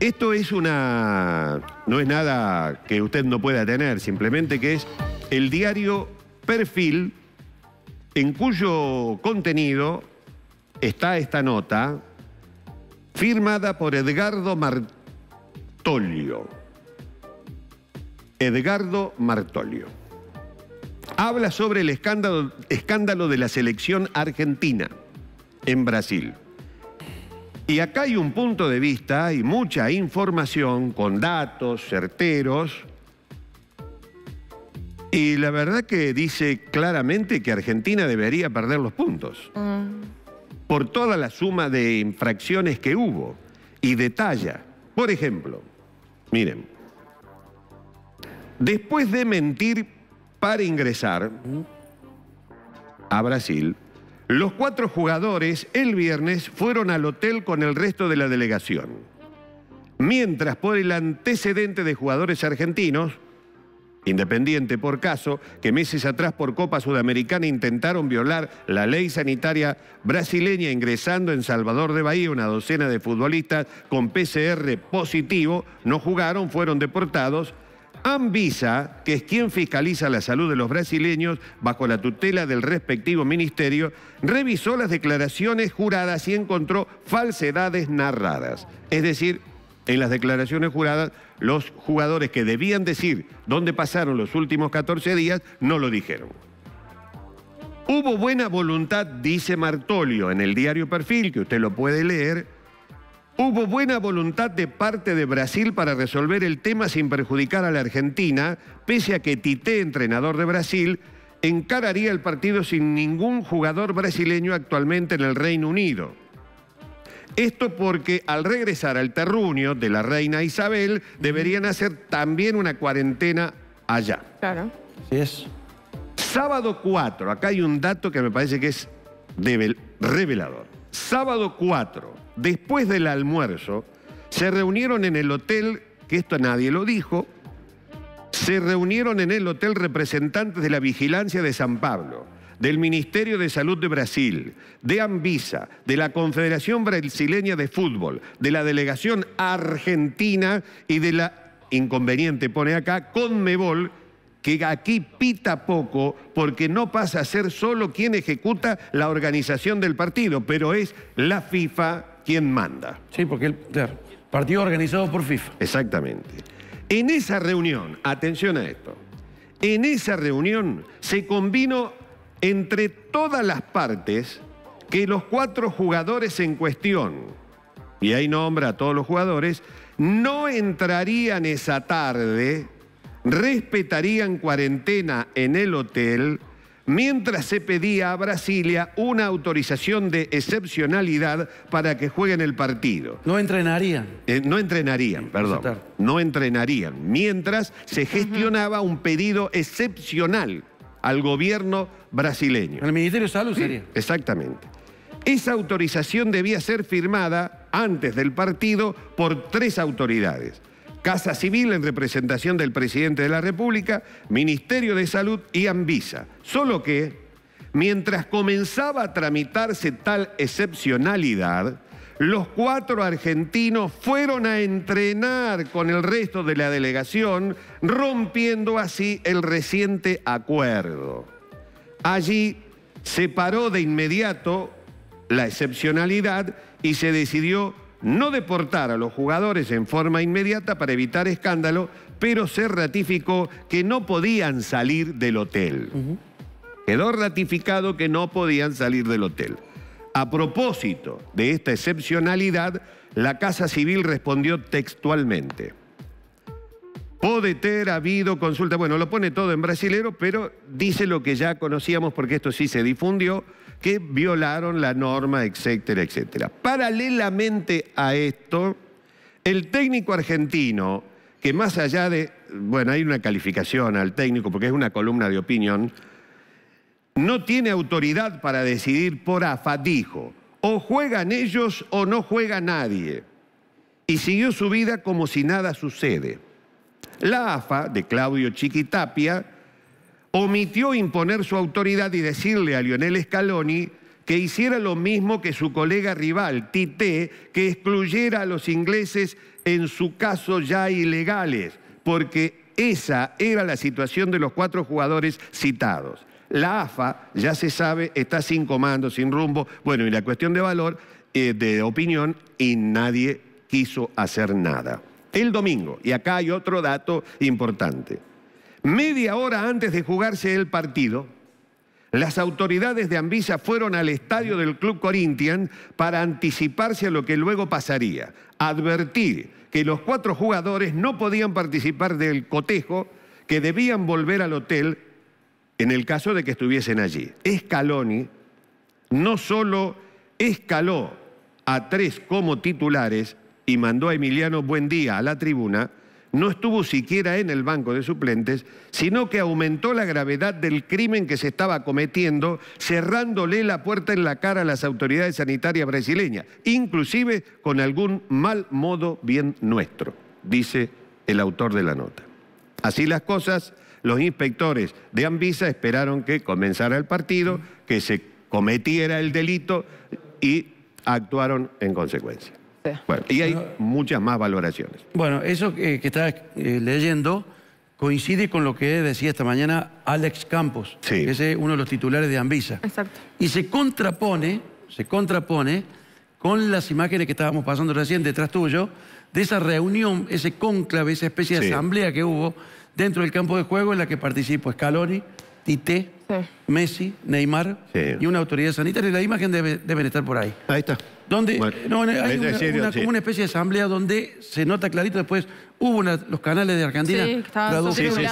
Esto es una. no es nada que usted no pueda tener, simplemente que es el diario Perfil, en cuyo contenido está esta nota, firmada por Edgardo Martolio. Edgardo Martolio. Habla sobre el escándalo, escándalo de la selección argentina en Brasil. Y acá hay un punto de vista y mucha información con datos certeros. Y la verdad que dice claramente que Argentina debería perder los puntos. Mm. Por toda la suma de infracciones que hubo. Y detalla, por ejemplo, miren, después de mentir para ingresar mm. a Brasil, los cuatro jugadores el viernes fueron al hotel con el resto de la delegación. Mientras por el antecedente de jugadores argentinos, Independiente por caso, que meses atrás por Copa Sudamericana intentaron violar la ley sanitaria brasileña ingresando en Salvador de Bahía una docena de futbolistas con PCR positivo, no jugaron, fueron deportados Anvisa, que es quien fiscaliza la salud de los brasileños bajo la tutela del respectivo ministerio, revisó las declaraciones juradas y encontró falsedades narradas. Es decir, en las declaraciones juradas, los jugadores que debían decir dónde pasaron los últimos 14 días no lo dijeron. Hubo buena voluntad, dice Martolio en el diario Perfil, que usted lo puede leer, Hubo buena voluntad de parte de Brasil para resolver el tema sin perjudicar a la Argentina, pese a que Tite, entrenador de Brasil, encararía el partido sin ningún jugador brasileño actualmente en el Reino Unido. Esto porque al regresar al terruño de la reina Isabel deberían hacer también una cuarentena allá. Claro. sí es. Sábado 4, acá hay un dato que me parece que es revelador. Sábado 4, después del almuerzo, se reunieron en el hotel, que esto nadie lo dijo, se reunieron en el hotel representantes de la vigilancia de San Pablo, del Ministerio de Salud de Brasil, de Anvisa, de la Confederación Brasileña de Fútbol, de la Delegación Argentina y de la, inconveniente pone acá, Conmebol, que aquí pita poco porque no pasa a ser solo quien ejecuta la organización del partido, pero es la FIFA quién manda. Sí, porque el partido organizado por FIFA. Exactamente. En esa reunión, atención a esto, en esa reunión se combinó entre todas las partes que los cuatro jugadores en cuestión, y ahí nombra a todos los jugadores, no entrarían esa tarde, respetarían cuarentena en el hotel mientras se pedía a Brasilia una autorización de excepcionalidad para que jueguen el partido. No entrenarían. Eh, no entrenarían, perdón. No entrenarían, mientras se gestionaba un pedido excepcional al gobierno brasileño. Al Ministerio de Salud sería. Exactamente. Esa autorización debía ser firmada antes del partido por tres autoridades. Casa Civil en representación del presidente de la República, Ministerio de Salud y Anvisa. Solo que, mientras comenzaba a tramitarse tal excepcionalidad, los cuatro argentinos fueron a entrenar con el resto de la delegación, rompiendo así el reciente acuerdo. Allí se paró de inmediato la excepcionalidad y se decidió no deportar a los jugadores en forma inmediata para evitar escándalo, pero se ratificó que no podían salir del hotel. Quedó ratificado que no podían salir del hotel. A propósito de esta excepcionalidad, la Casa Civil respondió textualmente. Puede ter habido consulta. Bueno, lo pone todo en brasilero, pero dice lo que ya conocíamos porque esto sí se difundió que violaron la norma, etcétera, etcétera. Paralelamente a esto, el técnico argentino, que más allá de, bueno, hay una calificación al técnico porque es una columna de opinión, no tiene autoridad para decidir por AFA, dijo, o juegan ellos o no juega nadie. Y siguió su vida como si nada sucede. La AFA de Claudio Chiquitapia omitió imponer su autoridad y decirle a Lionel Scaloni que hiciera lo mismo que su colega rival, Tite, que excluyera a los ingleses, en su caso ya ilegales, porque esa era la situación de los cuatro jugadores citados. La AFA, ya se sabe, está sin comando, sin rumbo. Bueno, y la cuestión de valor, eh, de opinión, y nadie quiso hacer nada. El domingo, y acá hay otro dato importante. Media hora antes de jugarse el partido, las autoridades de Anvisa fueron al estadio del Club Corinthians para anticiparse a lo que luego pasaría, advertir que los cuatro jugadores no podían participar del cotejo, que debían volver al hotel en el caso de que estuviesen allí. Escaloni no solo escaló a tres como titulares y mandó a Emiliano Buendía a la tribuna, no estuvo siquiera en el banco de suplentes, sino que aumentó la gravedad del crimen que se estaba cometiendo, cerrándole la puerta en la cara a las autoridades sanitarias brasileñas, inclusive con algún mal modo bien nuestro, dice el autor de la nota. Así las cosas, los inspectores de Anvisa esperaron que comenzara el partido, que se cometiera el delito y actuaron en consecuencia y hay muchas más valoraciones. Bueno, eso que, que eh, leyendo coincide con lo que decía esta mañana Alex Campos, que es eh, uno de los titulares de Anvisa. Exacto. Y se contrapone, se contrapone con las imágenes que estábamos pasando recién detrás tuyo, de esa reunión, ese cónclave, esa especie de asamblea que hubo dentro del campo de juego en la que participó Scaloni, Tite, Messi, Neymar y una autoridad sanitaria. La imagen deben estar por ahí. Ahí está. hay una, especie de asamblea donde se nota clarito después. Hubo los canales de Argentina sí, Sí,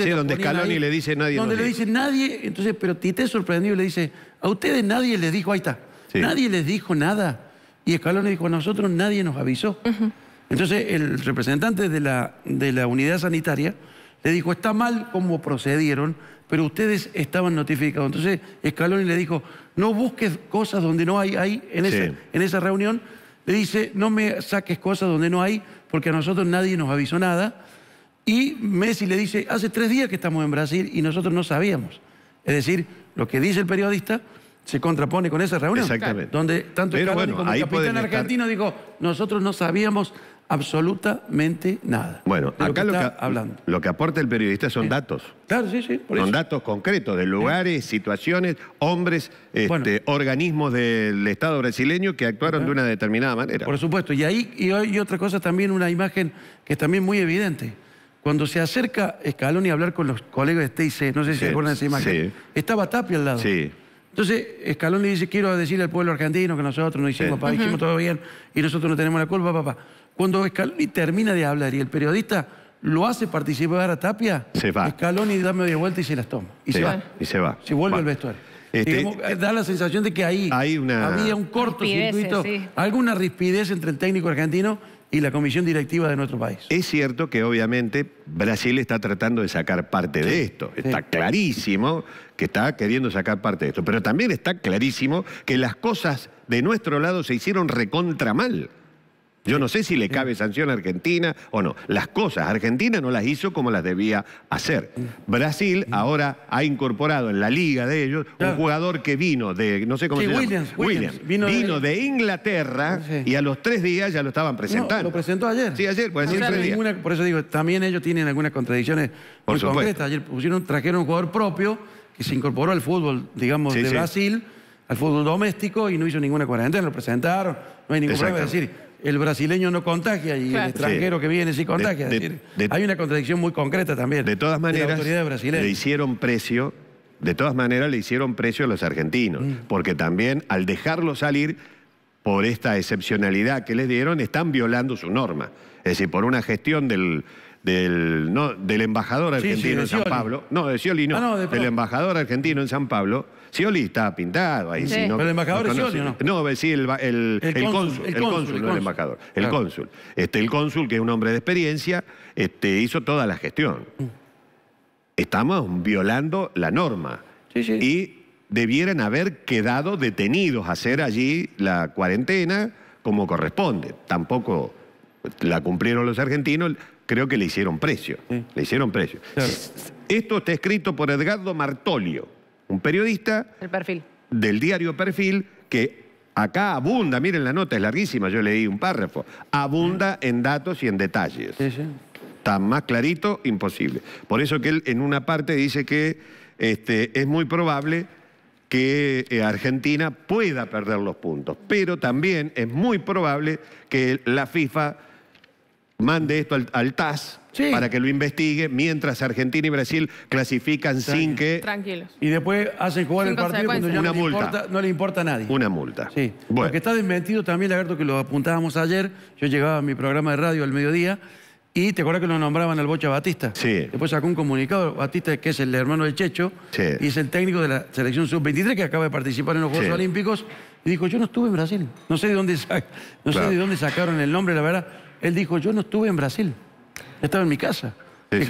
sí, donde escalón le dice nadie. Donde le dice nadie. Entonces, pero Tite sorprendido le dice, a ustedes nadie les dijo, ahí está. Nadie les dijo nada. Y Scaloni dijo, a nosotros nadie nos avisó. Entonces, el representante de la, de la unidad sanitaria le dijo, está mal como procedieron, pero ustedes estaban notificados. Entonces Scaloni le dijo, no busques cosas donde no hay, ahí en, esa, en esa reunión. Le dice, no me saques cosas donde no hay, porque a nosotros nadie nos avisó nada. Y Messi le dice, hace tres días que estamos en Brasil y nosotros no sabíamos. Es decir, lo que dice el periodista se contrapone con esa reunión. Exactamente. Donde tanto como el capitán argentino dijo, nosotros no sabíamos absolutamente nada. Bueno, acá lo que, aporta el periodista son eh, datos. Claro, sí, sí. son datos concretos de lugares, eh. situaciones, hombres, este, organismos del Estado brasileño que actuaron de una determinada manera. Por supuesto, y ahí y, otra cosa también, una imagen que es también muy evidente. Cuando se acerca Escalón... a hablar con los colegas de TIC, no sé si se acuerdan de esa imagen, estaba Tapia al lado. Entonces, Escalón le dice, quiero decirle al pueblo argentino que nosotros no hicimos, todo bien y nosotros no tenemos la culpa, papá. Cuando Scaloni termina de hablar y el periodista lo hace participar a Tapia, se Scaloni da media vuelta y se las toma. Y se, va. Y se va. Se vuelve al vestuario. Este, eh, da la sensación de que ahí había un corto circuito, alguna rispidez entre el técnico argentino y la comisión directiva de nuestro país. Es cierto que obviamente Brasil está tratando de sacar parte de esto. Está clarísimo que está queriendo sacar parte de esto. Pero también está clarísimo que las cosas de nuestro lado se hicieron recontra mal. Yo no sé si le cabe sanción a Argentina o no. Las cosas, Argentina no las hizo como las debía hacer. Brasil ahora ha incorporado en la liga de ellos un jugador que vino de, no sé cómo se llama. Williams. Vino, vino de... Inglaterra y a los tres días ya lo estaban presentando. lo presentó ayer. Sí, ayer, por pues, Por eso digo, también ellos tienen algunas contradicciones por muy supuesto. Ayer pusieron, trajeron un jugador propio que se incorporó al fútbol, digamos, de Brasil, al fútbol doméstico y no hizo ninguna cuarentena. Lo presentaron, no hay ningún problema. Es decir el brasileño no contagia y el extranjero que viene sí contagia. hay una contradicción muy concreta también. De todas maneras, le hicieron precio, de todas maneras le hicieron precio a los argentinos, mm. porque también al dejarlo salir por esta excepcionalidad que les dieron, están violando su norma. Es decir, por una gestión del, del, no, del embajador argentino en San Pablo. No, de Scioli no. Ah, del embajador argentino en San Pablo Oli estaba pintado ahí. no, el embajador no? sí, el, cónsul, el cónsul, no el embajador, el cónsul. Este, el cónsul, que es un hombre de experiencia, este, hizo toda la gestión. Estamos violando la norma. Y debieran haber quedado detenidos, a hacer allí la cuarentena como corresponde. Tampoco la cumplieron los argentinos, creo que le hicieron precio. Le hicieron precio. Esto está escrito por Edgardo Martolio un periodista. perfil. Del diario Perfil, que acá abunda, miren la nota, es larguísima, yo leí un párrafo, abunda en datos y en detalles. Está Tan más clarito, imposible. Por eso que él en una parte dice que este, es muy probable que eh, Argentina pueda perder los puntos, pero también es muy probable que la FIFA mande esto al, al TAS, para que lo investigue, mientras Argentina y Brasil clasifican sin que... Tranquilos. Y después hacen jugar el partido cuando ya Una no, Le importa, no le importa a nadie. Una multa. Sí. Porque está desmentido también, Lagarto, que lo apuntábamos ayer. Yo llegaba a mi programa de radio al mediodía y te acuerdas que lo nombraban al Bocha Batista. Sí. Después sacó un comunicado, Batista, que es el hermano del Checho, y es el técnico de la selección sub-23 que acaba de participar en los Juegos Olímpicos. Y dijo, yo no estuve en Brasil. No sé de dónde, no sé de dónde sacaron el nombre, la verdad. Él dijo, yo no estuve en Brasil estaba en mi casa.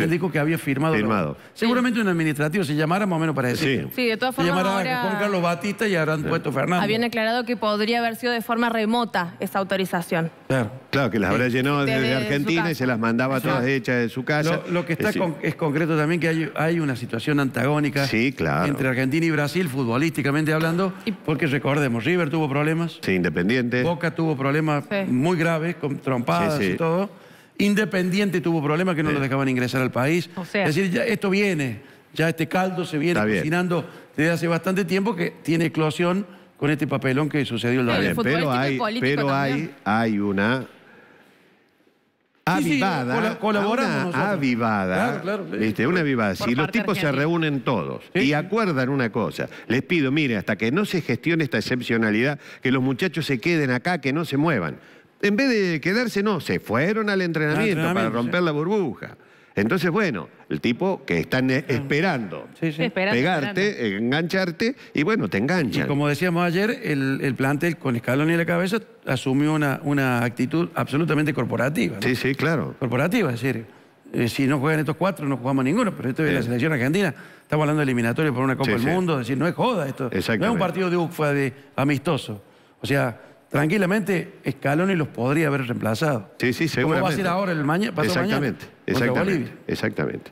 dijo que había firmado. Firmado. Seguramente un administrativo se llamara más o menos para decir. Sí. de todas formas. Se llamara ahora... Juan Carlos Batista y habrán puesto Fernando. Habían aclarado que podría haber sido de forma remota esa autorización. Claro. Claro, que las habría llenado desde, Argentina y se las mandaba todas hechas de su casa. Lo, que está es, concreto también que hay, una situación antagónica claro. entre Argentina y Brasil, futbolísticamente hablando, porque recordemos, River tuvo problemas. Sí, Independiente. Boca tuvo problemas muy graves, con trompadas y todo. Independiente tuvo problemas que no lo dejaban ingresar al país. es decir, ya esto viene, ya este caldo se viene cocinando desde hace bastante tiempo que tiene eclosión con este papelón que sucedió en la Pero hay, pero hay, hay una avivada, sí, avivada, una avivada. si los tipos se reúnen todos y acuerdan una cosa, les pido, mire, hasta que no se gestione esta excepcionalidad, que los muchachos se queden acá, que no se muevan en vez de quedarse, no, se fueron al entrenamiento, para romper la burbuja. Entonces, bueno, el tipo que están eh, esperando pegarte, engancharte, y bueno, te enganchan. Y como decíamos ayer, el, plantel con escalón en la cabeza asumió una, una actitud absolutamente corporativa. Sí, sí, claro. Corporativa, es decir, eh, si no juegan estos cuatro, no jugamos ninguno, pero esto es la eh. selección argentina. Estamos hablando de eliminatorios por una Copa del Mundo, es decir, no es joda esto. No es un partido de UFA de amistoso. O sea, tranquilamente Scaloni los podría haber reemplazado. Sí, sí, seguramente. ¿Cómo va a ser ahora el mañana? Exactamente, mañana, exactamente, exactamente.